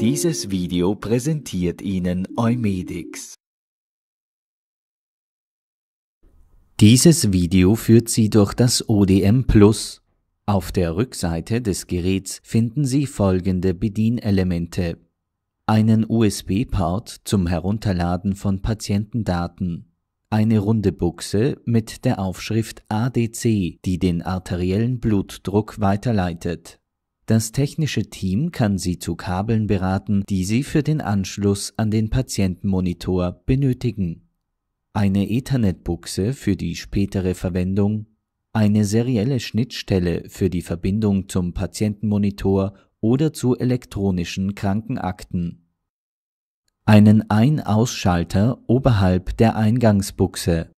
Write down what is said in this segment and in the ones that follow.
Dieses Video präsentiert Ihnen Eumedix. Dieses Video führt Sie durch das ODM Plus. Auf der Rückseite des Geräts finden Sie folgende Bedienelemente. Einen USB-Port zum Herunterladen von Patientendaten. Eine runde Buchse mit der Aufschrift ADC, die den arteriellen Blutdruck weiterleitet. Das technische Team kann Sie zu Kabeln beraten, die Sie für den Anschluss an den Patientenmonitor benötigen. Eine Ethernet-Buchse für die spätere Verwendung, eine serielle Schnittstelle für die Verbindung zum Patientenmonitor oder zu elektronischen Krankenakten, einen Ein-Ausschalter oberhalb der Eingangsbuchse,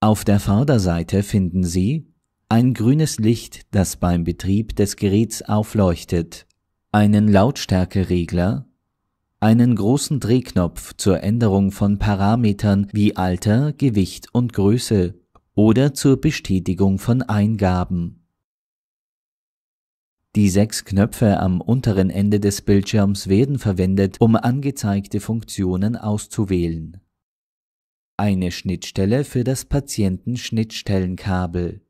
Auf der Vorderseite finden Sie ein grünes Licht, das beim Betrieb des Geräts aufleuchtet, einen Lautstärkeregler, einen großen Drehknopf zur Änderung von Parametern wie Alter, Gewicht und Größe oder zur Bestätigung von Eingaben. Die sechs Knöpfe am unteren Ende des Bildschirms werden verwendet, um angezeigte Funktionen auszuwählen. Eine Schnittstelle für das Patientenschnittstellenkabel.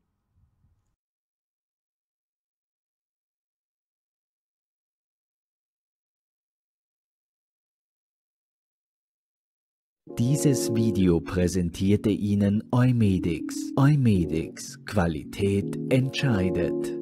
Dieses Video präsentierte Ihnen Eumedix. Eumedix. Qualität entscheidet.